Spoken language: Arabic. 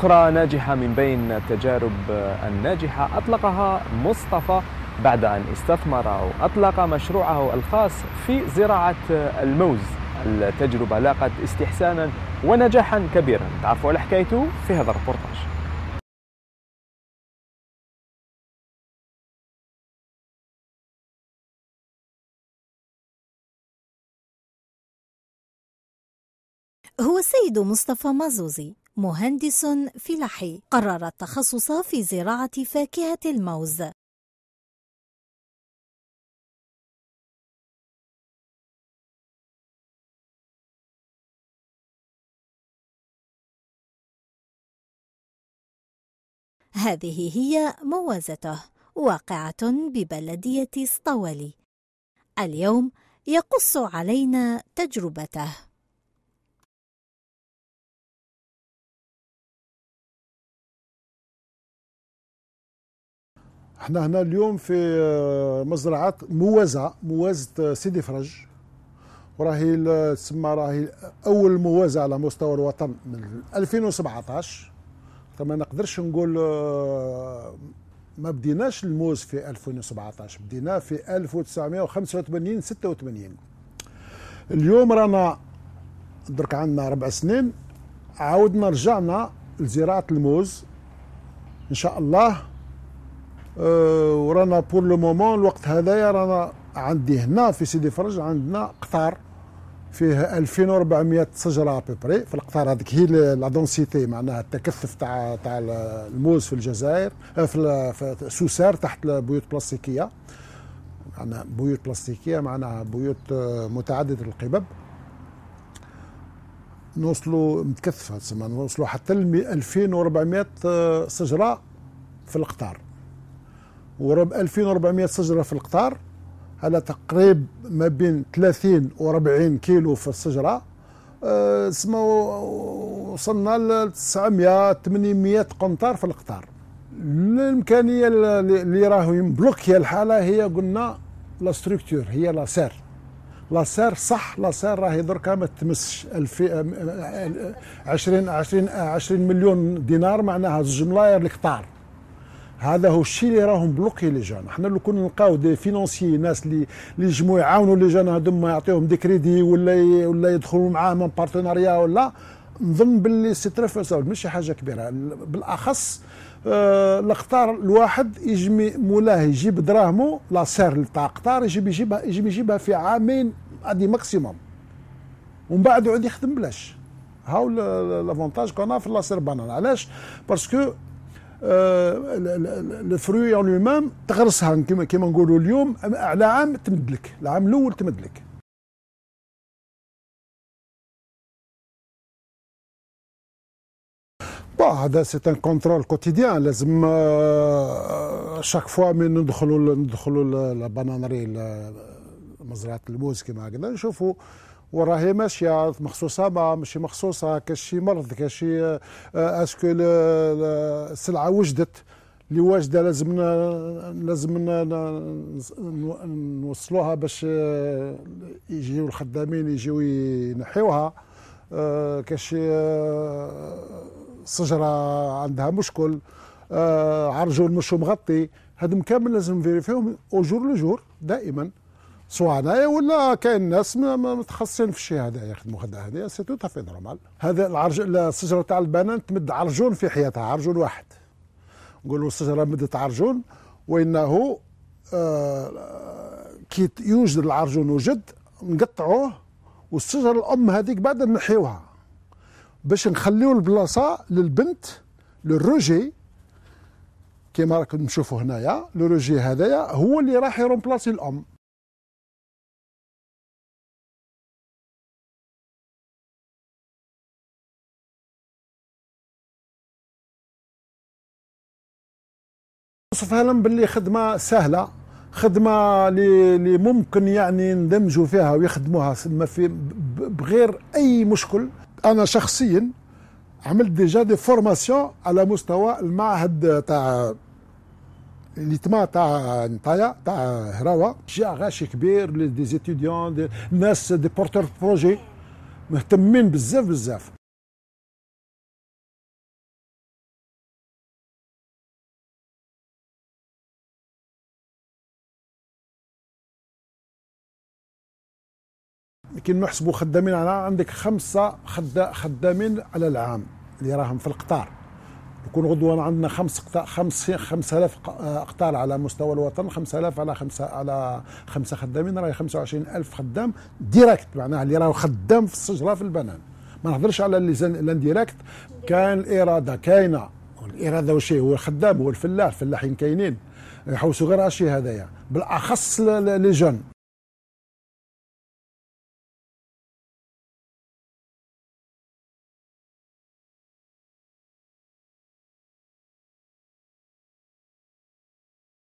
أخرى ناجحة من بين التجارب الناجحة أطلقها مصطفى بعد أن استثمر أو أطلق مشروعه الخاص في زراعة الموز التجربة لاقت استحسانا ونجاحا كبيرا تعرفوا على حكايته في هذا الربورتاج هو السيد مصطفى مازوزي مهندس فلاحي قرر التخصص في زراعة فاكهة الموز هذه هي موازته واقعة ببلدية سطولي اليوم يقص علينا تجربته احنا هنا اليوم في آه، مزرعه موازه موازه آه، سيدي فرج وراهي آه، تسمى راهي اول موازه على مستوى الوطن من 2017 ما نقدرش نقول ما بديناش الموز في 2017 بديناه في 1985 86 اليوم رانا درك عندنا ربع سنين عاودنا رجعنا لزراعه الموز ان شاء الله آه، ورانا بور لو مومون الوقت هذايا رانا عندي هنا في سيدي فرج عندنا قطار فيه 2400 شجره ابوبري في القطار هذيك هي لا دونسيتي معناها التكثف تاع تاع الموز في الجزائر آه، في سوسار تحت البيوت بلاستيكيه معناها بيوت بلاستيكيه معناها بيوت آه، متعدده القبب نوصلوا متكثفه تسمى نوصلوا حتى 2400 شجره في القطار و 2400 شجرة في القطار على تقريب ما بين 30 و 40 كيلو في الشجرة آه، اسمه وصلنا ل 900 800 قنطار في القطار الامكانيه اللي راهو يمبلوك الحاله هي قلنا لا ستركتور هي لا سير لا سير صح لا سير راهي دركا ما تمسش 20 20 20 مليون دينار معناها زوج ملاير القطار هذا هو الشيء اللي راهم بلوكي لي جان حنا لو كنا نلقاو دي فينانسي ناس اللي اللي يجموا يعاونوا لي جان هذوما يعطيهم دي كريدي ولا ولا يدخلوا معاهم بارتناريا ولا نظن باللي سي تري ماشي حاجه كبيره بالاخص آه القطار الواحد يجمي مولاه يجيب دراهمو لا سير تاع قطار يجيب يجيبها يجيب يجيبها في عامين هذه ماكسيموم ومن بعد يعود يخدم بلاش هاو لافونتاج كونا في لاسير بانان علاش باسكو الفروي اون ميم تغرسها كما كما نقولوا اليوم على عام تمدلك العام الاول تمدلك هذا سي ان كونترول كوتيديان لازم شاك آه، فوا من ندخلوا ندخلوا البنانري مزرعه الموز كما هكذا نشوفوا وراهي ماشيه مخصوصه ما ماشي مخصوصه كشي مرض كشي آه، آه، اسكو السلعه وجدت اللي واجده لازم لازم نوصلوها باش آه، يجيو الخدامين يجيو ينحيوها كشي شجره عندها مشكل عرجون مش مغطي هادم كامل لازم نفيريفيهم اوجور لجور دائما هنايا إيه، ولا كاين ناس متخصصين في الشيء هذا يخدموا هذا هذا سي تو تافي إيه، نورمال هذا العرج الشجره تاع البنان تمد عرجون في حياتها عرجون واحد نقولوا الشجره مدت عرجون وانه آه، كي يوجد العرجون وجد نقطعوه والشجره الام هذيك بعد نحيوها باش نخليو البلاصه للبنت للروجي كما راكم نشوفوا هنايا لو روجي هذايا هو اللي راح يرومبلاسي الام نوصفها لهم باللي خدمة سهلة خدمة اللي ممكن يعني ندمجوا فيها ويخدموها ما في بغير أي مشكل أنا شخصيا عملت ديجا دي فورماسيون على مستوى المعهد تاع اللي تما تاع نطايا تاع هراوه جا غاشي كبير دي زيتيديون ناس دي بورتور بروجي مهتمين بزاف بزاف كي نحسبوا خدامين على عندك خمسه خدامين على العام اللي راهم في القطار يكون غدوة عندنا خمس قطار خمس 5000 آه، قطار على مستوى الوطن 5000 على خمسة على خمسة خدامين راهي 25000 خدام ديريكت معناها اللي راهو خدام في الشجرة في البنان ما نهضرش على الانديريكت كان الإرادة كاينة الإرادة وشي هو الخدام هو الفلاح الفلاحين كاينين يحوسوا غير هالشيء هذايا بالأخص لي جون